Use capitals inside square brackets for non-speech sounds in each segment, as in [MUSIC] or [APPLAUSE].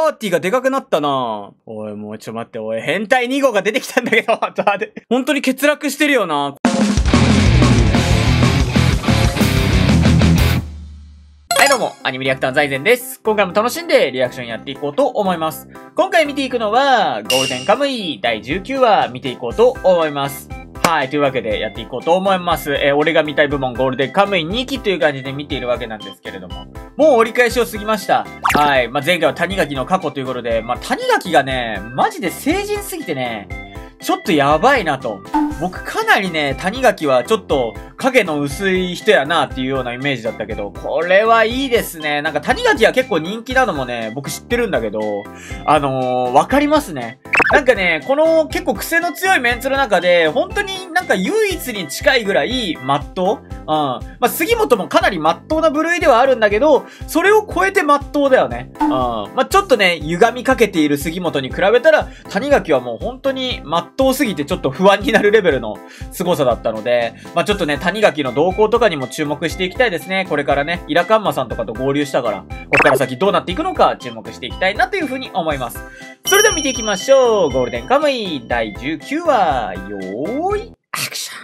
パーティーがでかくなったなおい、もうちょ待って、おい、変態2号が出てきたんだけど、[LAUGHS] 本当に欠落してるよなはいどうも、アニメリアクター財前です。今回も楽しんでリアクションやっていこうと思います。今回見ていくのは、ゴールデンカムイ第19話見ていこうと思います。はい。というわけでやっていこうと思います。えー、俺が見たい部門ゴールデンカムイ2期という感じで見ているわけなんですけれども。もう折り返しを過ぎました。はい。まあ、前回は谷垣の過去ということで、まあ、谷垣がね、マジで成人すぎてね、ちょっとやばいなと。僕かなりね、谷垣はちょっと影の薄い人やなっていうようなイメージだったけど、これはいいですね。なんか谷垣は結構人気なのもね、僕知ってるんだけど、あのー、わかりますね。なんかね、この結構癖の強いメンツの中で、本当になんか唯一に近いぐらい、真っ当うん。まあ、杉本もかなり真っ当な部類ではあるんだけど、それを超えて真っ当だよね。うん。まあ、ちょっとね、歪みかけている杉本に比べたら、谷垣はもう本当に真っ当すぎてちょっと不安になるレベルの凄さだったので、まあ、ちょっとね、谷垣の動向とかにも注目していきたいですね。これからね、イラカンマさんとかと合流したから、ここから先どうなっていくのか注目していきたいなというふうに思います。それでは見ていきましょう。ゴールデンカムイ第19話、よーい、アクション。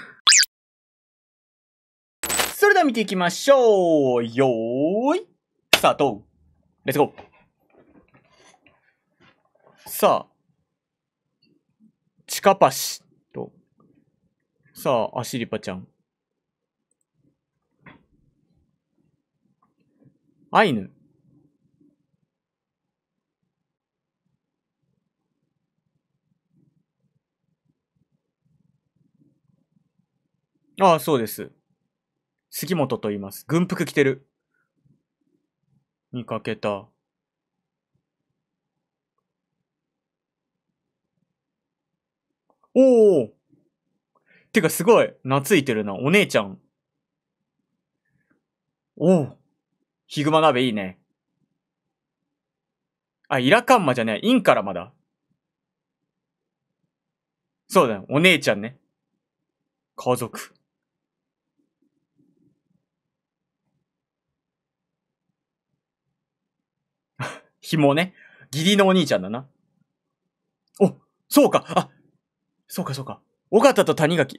それでは見ていきましょう。よーい、スタート。レッツゴー。さあ、チカパシと、さあ、アシリパちゃん。アイヌ。ああ、そうです。杉本と言います。軍服着てる。見かけた。おおてかすごい、懐いてるな。お姉ちゃん。おおヒグマ鍋いいね。あ、イラカンマじゃねえ。インカラマだ。そうだよ。お姉ちゃんね。家族。紐 [LAUGHS] ね。義理のお兄ちゃんだな。お、そうか。あ、そうかそうか。尾形と谷垣。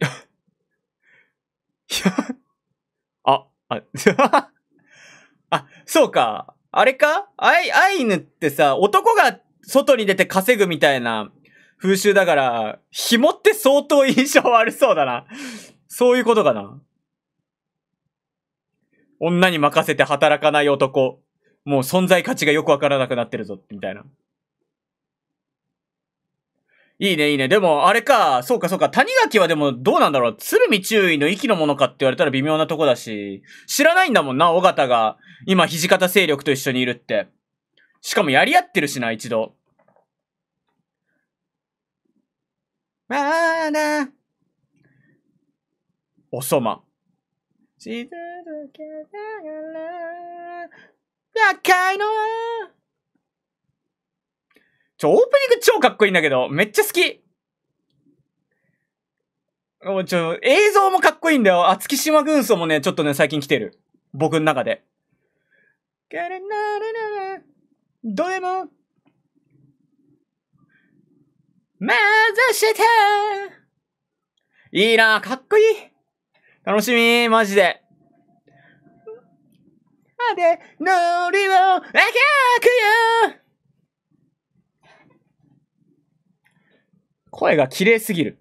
[LAUGHS] あ、あ、[LAUGHS] あ、そうか。あれかアイ、アイヌってさ、男が外に出て稼ぐみたいな風習だから、紐って相当印象悪そうだな。そういうことかな。女に任せて働かない男。もう存在価値がよくわからなくなってるぞ、みたいな。いいね、いいね。でも、あれか、そうか、そうか。谷垣はでも、どうなんだろう。鶴見注意の息のものかって言われたら微妙なとこだし、知らないんだもんな、尾形が、今、土方勢力と一緒にいるって。しかも、やり合ってるしな、一度。まあな。おそま。静かなから、かいのちょ、オープニング超かっこいいんだけど、めっちゃ好き。もうちょ、映像もかっこいいんだよ。あ、月島軍曹もね、ちょっとね、最近来てる。僕の中で。どラナどれも、まざしていいなかっこいい楽しみマジで。あで、ノリを描くよ声が綺麗すぎる。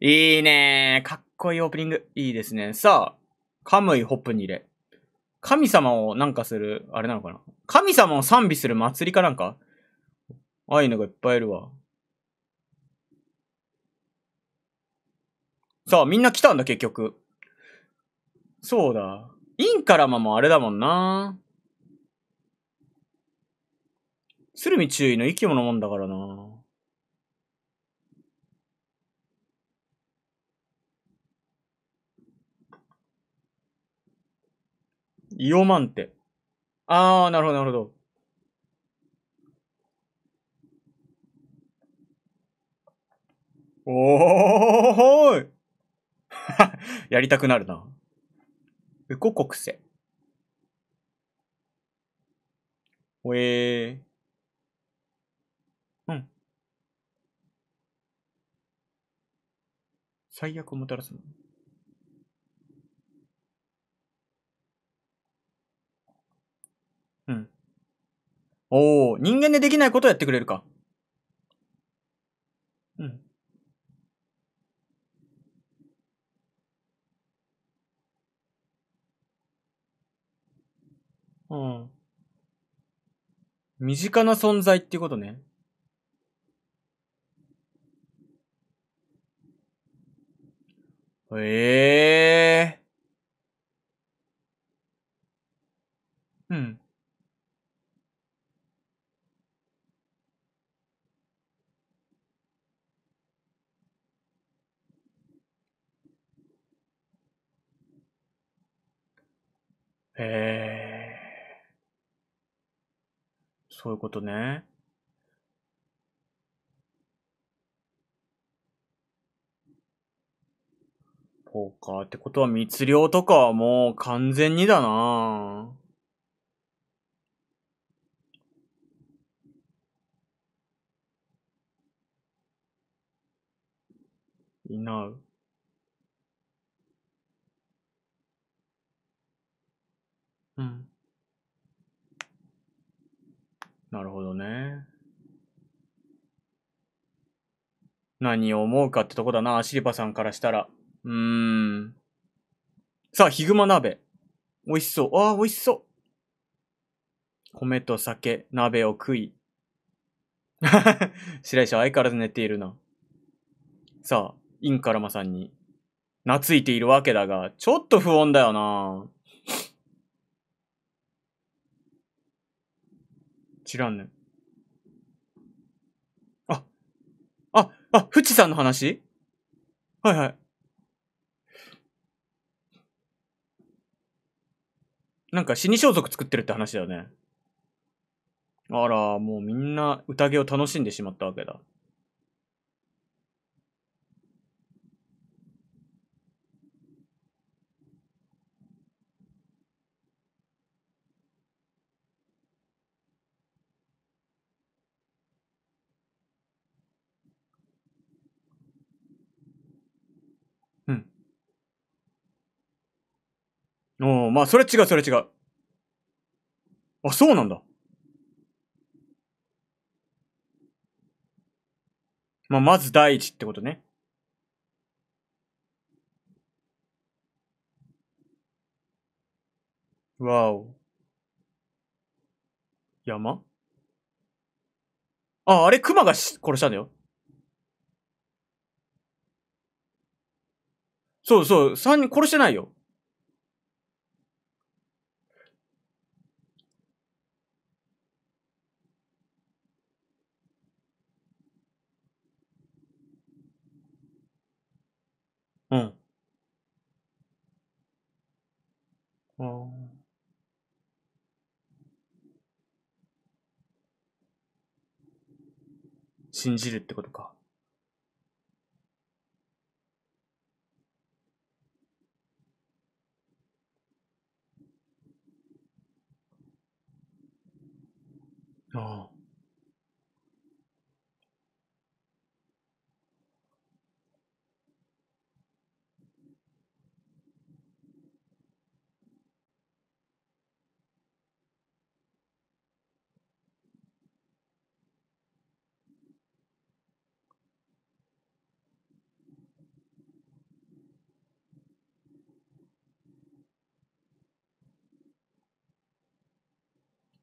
いいねかっこいいオープニング。いいですね。さあ、カムイホップに入れ。神様をなんかする、あれなのかな神様を賛美する祭りかなんかああいうのがいっぱいいるわ。さあ、みんな来たんだ、結局。そうだ。インカラマもあれだもんな。鶴見注意の生き物もんだからな。イオマンテ。あー、なるほど、なるほど。おーいやりたくなるな。ウココクセ。おえー。最悪をもたらすもの。うん。おお、人間でできないことをやってくれるか。うん。うん。身近な存在っていうことね。ええー。うん。ええ。そういうことね。か。ってことは密漁とかはもう完全にだなぁ。いなう。うん。なるほどね。何を思うかってとこだな、シリパさんからしたら。うーん。さあ、ヒグマ鍋。美味しそう。ああ、美味しそう。米と酒、鍋を食い。[LAUGHS] 白石は相変わらず寝ているな。さあ、インカラマさんに懐いているわけだが、ちょっと不穏だよな知らんね。あ、あ、あ、フチさんの話はいはい。なんか死に装束作ってるって話だよね。あら、もうみんな宴を楽しんでしまったわけだ。おまあ、それ違う、それ違う。あ、そうなんだ。まあ、まず第一ってことね。わお。山あ、あれ、熊が殺したんだよ。そうそう、三人殺してないよ。信じるってことか。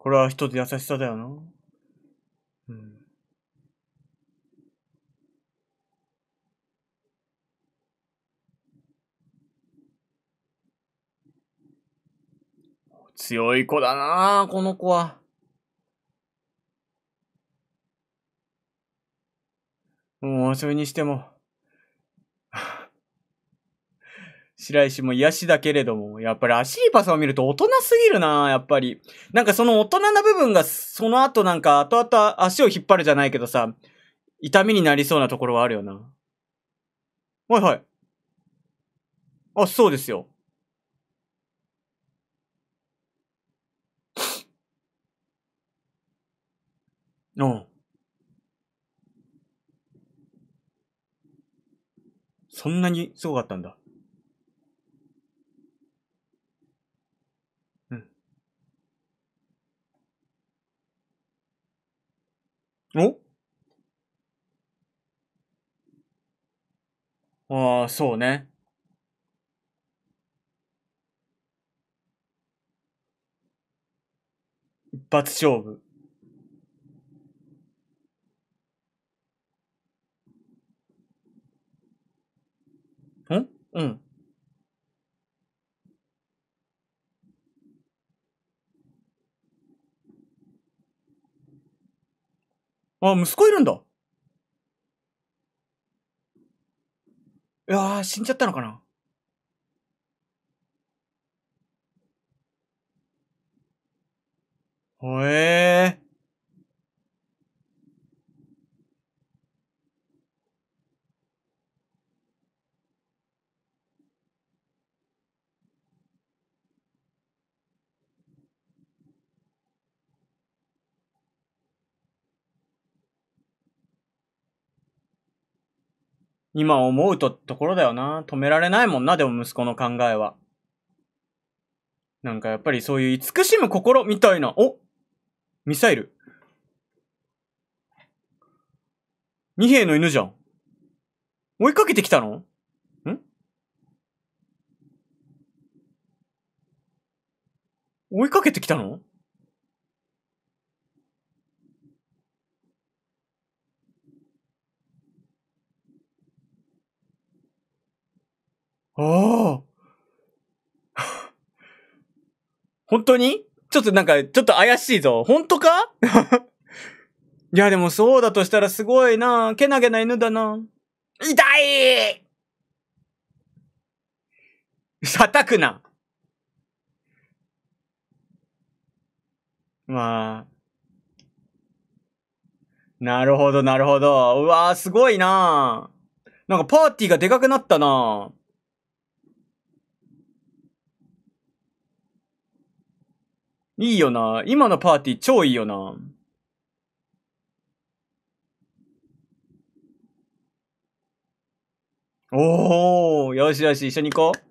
これは一つ優しさだよな。うん。強い子だなこの子は。もうそれにしても。白石も癒しだけれども、やっぱりアシパさんを見ると大人すぎるなやっぱり。なんかその大人な部分が、その後なんか後々足を引っ張るじゃないけどさ、痛みになりそうなところはあるよな。はいはい。あ、そうですよ。うん。そんなにすごかったんだ。おああ、そうね。一発勝負。んうん。あ、息子いるんだ。いやー、死んじゃったのかな。ほえー。今思うとところだよな。止められないもんな、でも息子の考えは。なんかやっぱりそういう慈しむ心みたいな、おミサイル。二兵の犬じゃん。追いかけてきたのん追いかけてきたのああ。[LAUGHS] 本当にちょっとなんか、ちょっと怪しいぞ。本当か [LAUGHS] いや、でもそうだとしたらすごいなけなげな犬だな痛い叩くなまあ。なるほど、なるほど。うわぁ、すごいななんかパーティーがでかくなったないいよな。今のパーティー超いいよな。おー、よしよし、一緒に行こう。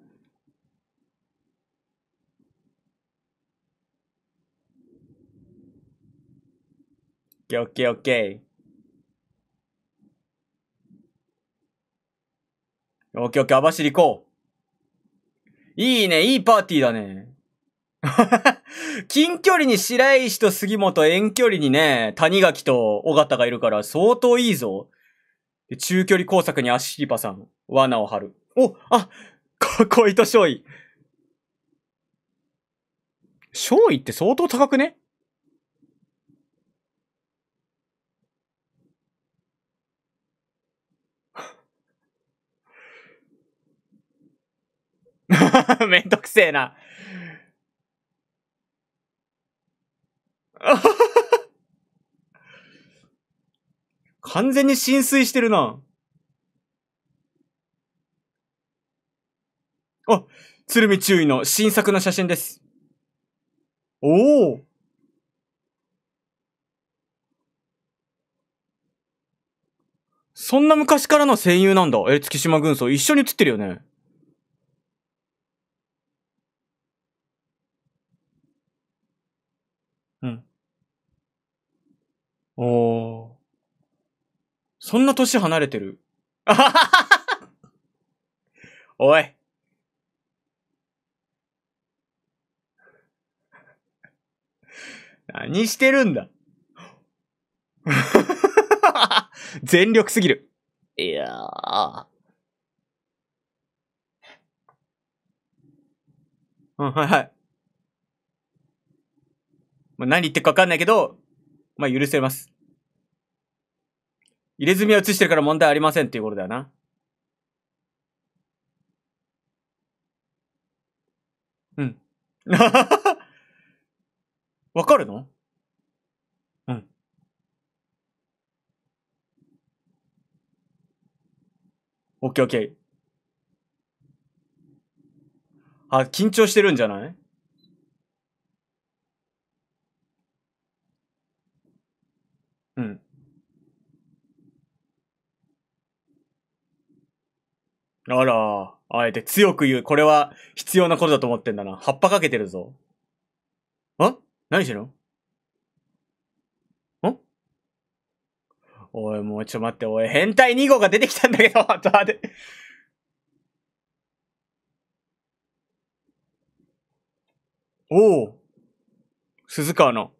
オッケーオッケーオッケー。オッケーオッケー、網走行こう。いいね、いいパーティーだね。[LAUGHS] 近距離に白石と杉本、遠距離にね、谷垣と尾形がいるから相当いいぞ。中距離工作に足シリパさん、罠を張る。お、あ、かっこいいと勝尉。勝尉って相当高くね [LAUGHS] めんどくせえな。[LAUGHS] 完全に浸水してるな。あ、鶴見注意の新作の写真です。おおそんな昔からの声優なんだ。え、月島軍曹。一緒に写ってるよね。うん。おお。そんな年離れてる。あはははおい。何してるんだ [LAUGHS] 全力すぎる。いやー。うん、はいはい。まあ、何言ってるかわかんないけど、まあ許せます。入れ墨は映してるから問題ありませんっていうことだよな。うん。[LAUGHS] わかるのうん。オッケーオッケー。あ、緊張してるんじゃないあら、あえて強く言う。これは必要なことだと思ってんだな。葉っぱかけてるぞ。ん何してるのんおい、もうちょ待って、おい、変態2号が出てきたんだけど、[LAUGHS] ちょ待って。おお鈴川の。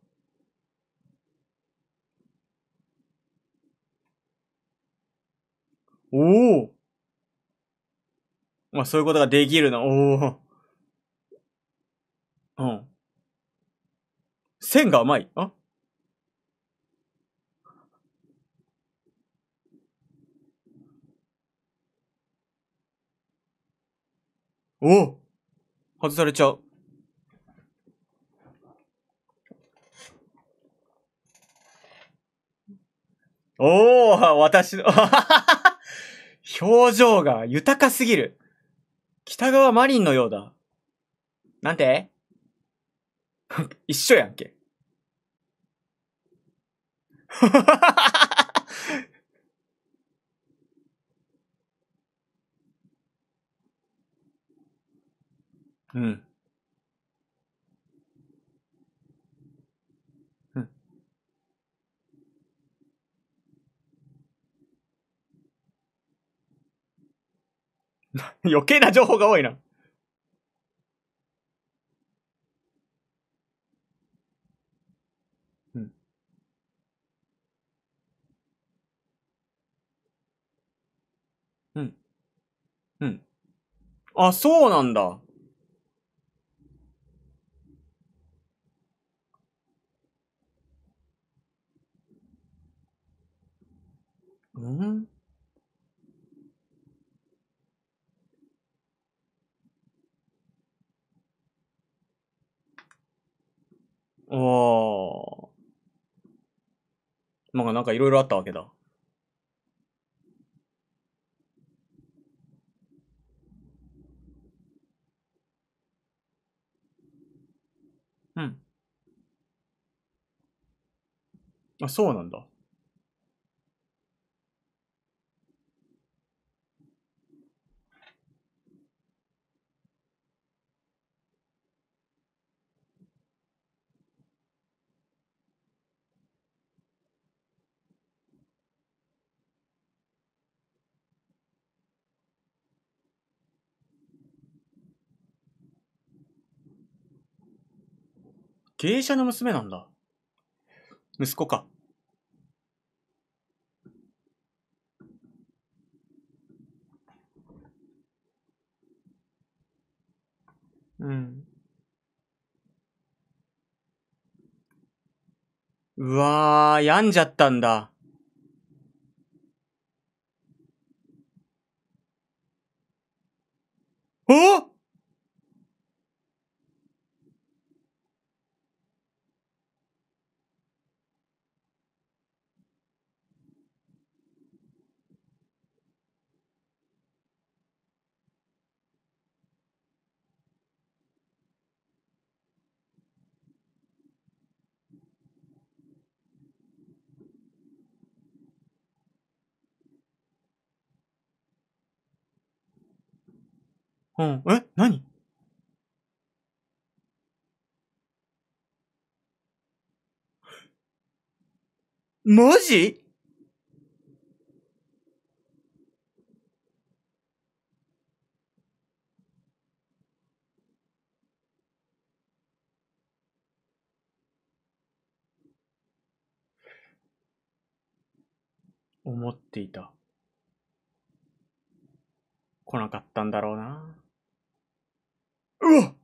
おおまあそういうことができるの。おお。うん。線が甘い。あお外されちゃう。おお私の [LAUGHS] 表情が豊かすぎる。北川マリンのようだ。なんて [LAUGHS] 一緒やんけ。[LAUGHS] うん。[LAUGHS] 余計な情報が多いな。うん。うん。うん。あ、そうなんだ。うんおー。まあなんかいろいろあったわけだ。うん。あ、そうなんだ。芸者の娘なんだ。息子か。うん。うわー、病んじゃったんだ。おうん。え何マジ思っていた。来なかったんだろうな。うわ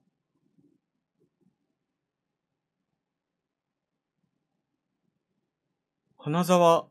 花沢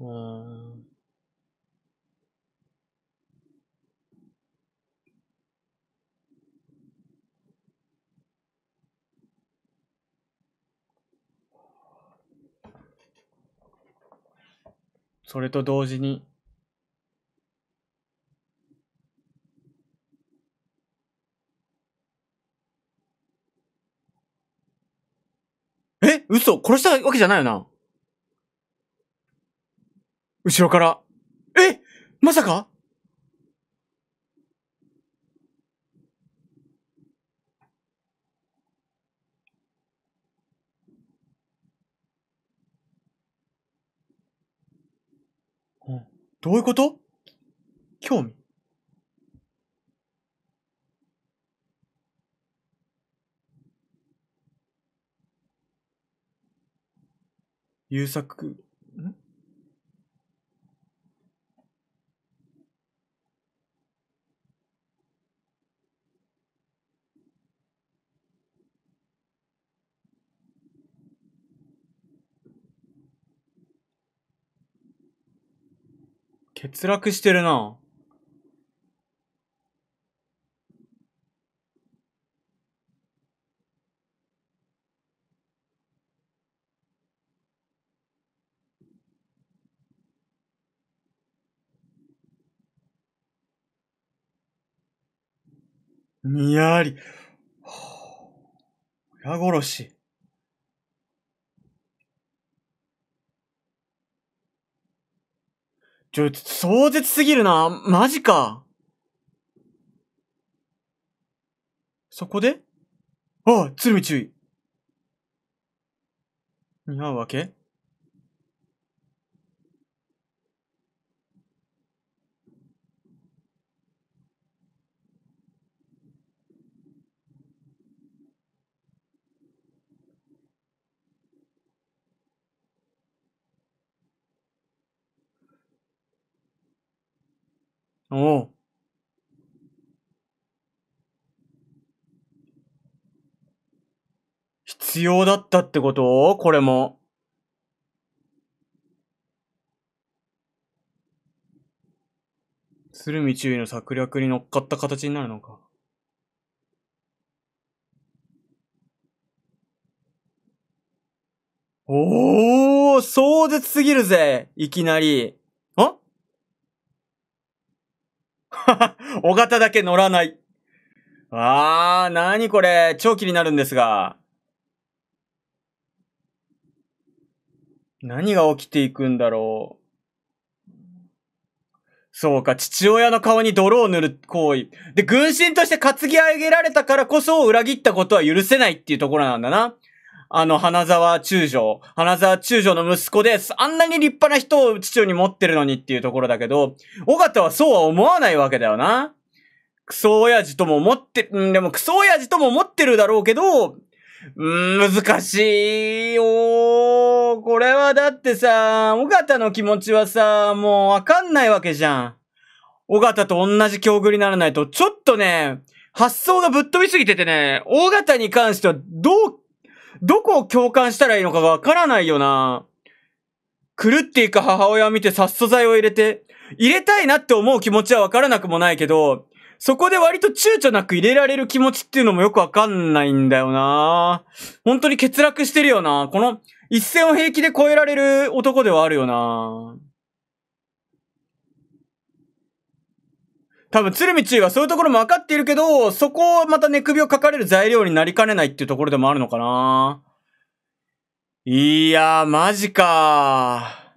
うん。それと同時に、え嘘殺したわけじゃないよな後ろから。えまさかどういうこと興味優作欠落してるな。にやり。はあ、親殺し。ちょ、壮絶すぎるな。マジか。そこでああ、鶴見注意。似合うわけおう。必要だったってことこれも。鶴見中尉の策略に乗っかった形になるのか。おー壮絶すぎるぜいきなり。[LAUGHS] 尾形だけ乗らない。あー、なにこれ。超気になるんですが。何が起きていくんだろう。そうか、父親の顔に泥を塗る行為。で、軍神として担ぎ上げられたからこそ裏切ったことは許せないっていうところなんだな。あの、花沢中将。花沢中将の息子です。あんなに立派な人を父親に持ってるのにっていうところだけど、尾形はそうは思わないわけだよな。クソ親父とも思って、んでもクソ親父とも思ってるだろうけど、難しいよー。これはだってさ、尾形の気持ちはさ、もうわかんないわけじゃん。尾形と同じ境遇にならないと、ちょっとね、発想がぶっ飛びすぎててね、尾形に関してはどうどこを共感したらいいのかがわからないよな。狂っていく母親を見て殺素剤を入れて、入れたいなって思う気持ちはわからなくもないけど、そこで割と躊躇なく入れられる気持ちっていうのもよくわかんないんだよな本当に欠落してるよなこの一線を平気で超えられる男ではあるよな多分、鶴見中はそういうところも分かっているけど、そこをまたね、首をかかれる材料になりかねないっていうところでもあるのかな。いやー、マジか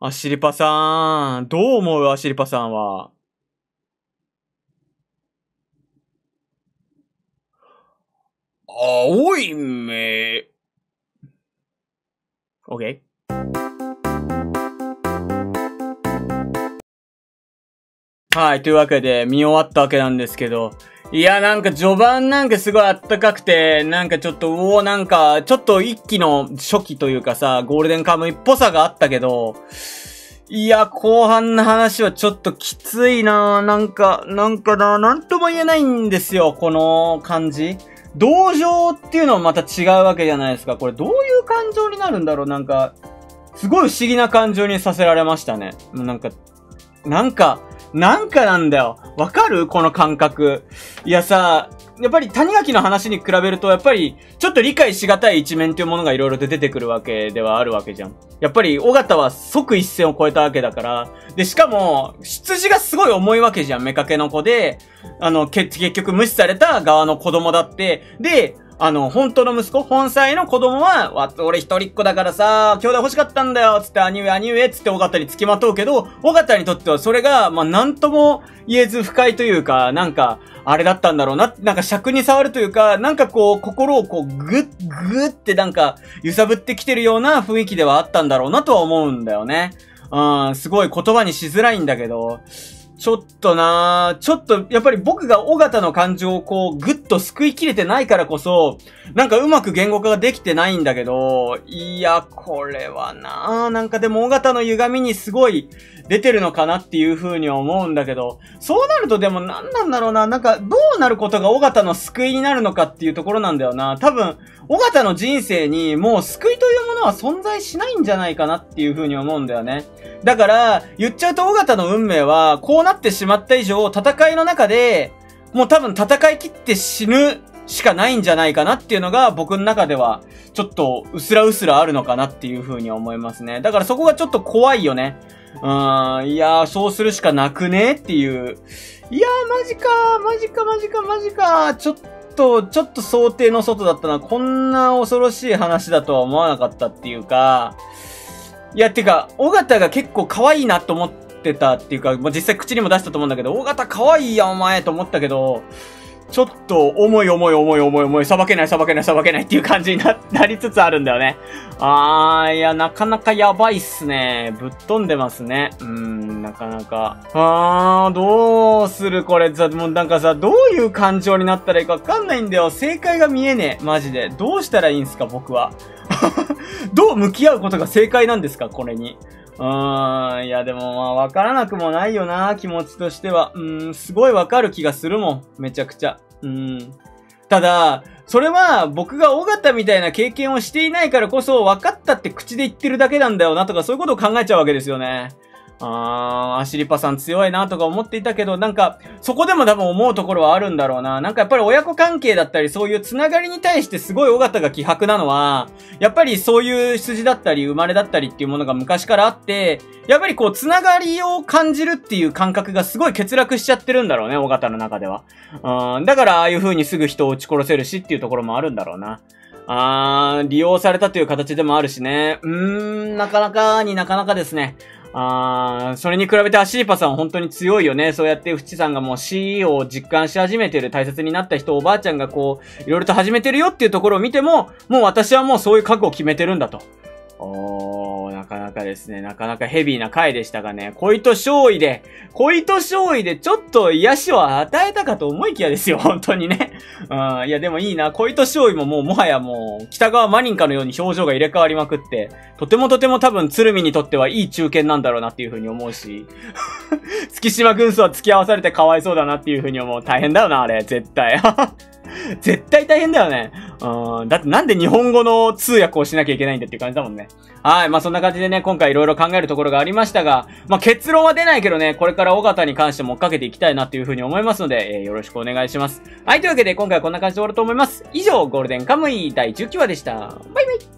アシリパさん。どう思うアシリパさんは。青い目。OK? はい、というわけで見終わったわけなんですけど、いや、なんか序盤なんかすごいあったかくて、なんかちょっと、うおなんか、ちょっと一期の初期というかさ、ゴールデンカムイっぽさがあったけど、いや、後半の話はちょっときついななんか、なんかななんとも言えないんですよ、この感じ。同情っていうのはまた違うわけじゃないですか。これどういう感情になるんだろうなんか、すごい不思議な感情にさせられましたね。なんか、なんか、なんかなんだよ。わかるこの感覚。いやさ、やっぱり谷垣の話に比べると、やっぱり、ちょっと理解しがたい一面っていうものが色々と出てくるわけではあるわけじゃん。やっぱり、尾形は即一線を超えたわけだから、で、しかも、羊がすごい重いわけじゃん、目かけの子で、あの、結局無視された側の子供だって、で、あの、本当の息子、本妻の子供は、わ、俺一人っ子だからさ、兄弟欲しかったんだよ、つって兄上兄上、つって尾形に付きまとうけど、尾形にとってはそれが、まあ、なんとも言えず不快というか、なんか、あれだったんだろうな、なんか尺に触るというか、なんかこう、心をこう、ぐっ、ぐってなんか、揺さぶってきてるような雰囲気ではあったんだろうなとは思うんだよね。うん、すごい言葉にしづらいんだけど、ちょっとなちょっと、やっぱり僕が尾形の感情をこう、ぐっと救いきれてないからこそ、なんかうまく言語化ができてないんだけど、いや、これはななんかでも尾形の歪みにすごい出てるのかなっていうふうに思うんだけど、そうなるとでも何なんだろうななんかどうなることが尾形の救いになるのかっていうところなんだよな多分、尾形の人生にもう救いというものは存在しないんじゃないかなっていうふうに思うんだよね。だから、言っちゃうと尾形の運命は、こうなってしまった以上、戦いの中で、もう多分戦い切って死ぬしかないんじゃないかなっていうのが僕の中ではちょっとうすらうすらあるのかなっていう風に思いますね。だからそこがちょっと怖いよね。うーん、いやー、そうするしかなくねっていう。いやー、マジかー、マジか、マジか、マジか、ちょっと、ちょっと想定の外だったな。こんな恐ろしい話だとは思わなかったっていうか、いや、てか、尾形が結構可愛いなと思ってってたっていうか、まあ、実際口にも出したと思うんだけど、大型可愛いやお前と思ったけど、ちょっと重い重い重い重い重い、さばけないさばけないさばけないっていう感じにな、なりつつあるんだよね。あー、いや、なかなかやばいっすね。ぶっ飛んでますね。うーん、なかなか。あー、どうするこれさ、もうなんかさ、どういう感情になったらいいかわかんないんだよ。正解が見えねえ。マジで。どうしたらいいんすか、僕は。[LAUGHS] どう向き合うことが正解なんですか、これに。うーん、いやでもまあわからなくもないよな、気持ちとしては。うん、すごいわかる気がするもん、めちゃくちゃ。うん。ただ、それは僕が尾形みたいな経験をしていないからこそ分かったって口で言ってるだけなんだよなとかそういうことを考えちゃうわけですよね。あー、アシリパさん強いなとか思っていたけど、なんか、そこでも多分思うところはあるんだろうな。なんかやっぱり親子関係だったり、そういうつながりに対してすごい尾形が希薄なのは、やっぱりそういう羊だったり、生まれだったりっていうものが昔からあって、やっぱりこう、つながりを感じるっていう感覚がすごい欠落しちゃってるんだろうね、尾形の中では。うん、だからああいう風にすぐ人を撃ち殺せるしっていうところもあるんだろうな。あー、利用されたという形でもあるしね。うーん、なかなかになかなかですね。あー、それに比べてアシーパさんは本当に強いよね。そうやってフチさんがもう CE o を実感し始めてる、大切になった人、おばあちゃんがこう、いろいろと始めてるよっていうところを見ても、もう私はもうそういう覚悟を決めてるんだと。おー、なかなかですね、なかなかヘビーな回でしたがね、恋と勝利で、恋と勝利でちょっと癒しを与えたかと思いきやですよ、本当にね。うん、いやでもいいな、恋と勝利ももうもはやもう、北川マリンカのように表情が入れ替わりまくって、とてもとても多分鶴見にとってはいい中堅なんだろうなっていう風に思うし、月島軍曹は付き合わされてかわいそうだなっていう風に思う。大変だよな、あれ、絶対。[LAUGHS] 絶対大変だよね。うん。だってなんで日本語の通訳をしなきゃいけないんだっていう感じだもんね。はい。まあ、そんな感じでね、今回色々考えるところがありましたが、まあ、結論は出ないけどね、これから尾形に関しても追っかけていきたいなっていうふうに思いますので、えー、よろしくお願いします。はい。というわけで今回はこんな感じで終わると思います。以上、ゴールデンカムイ第19話でした。バイバイ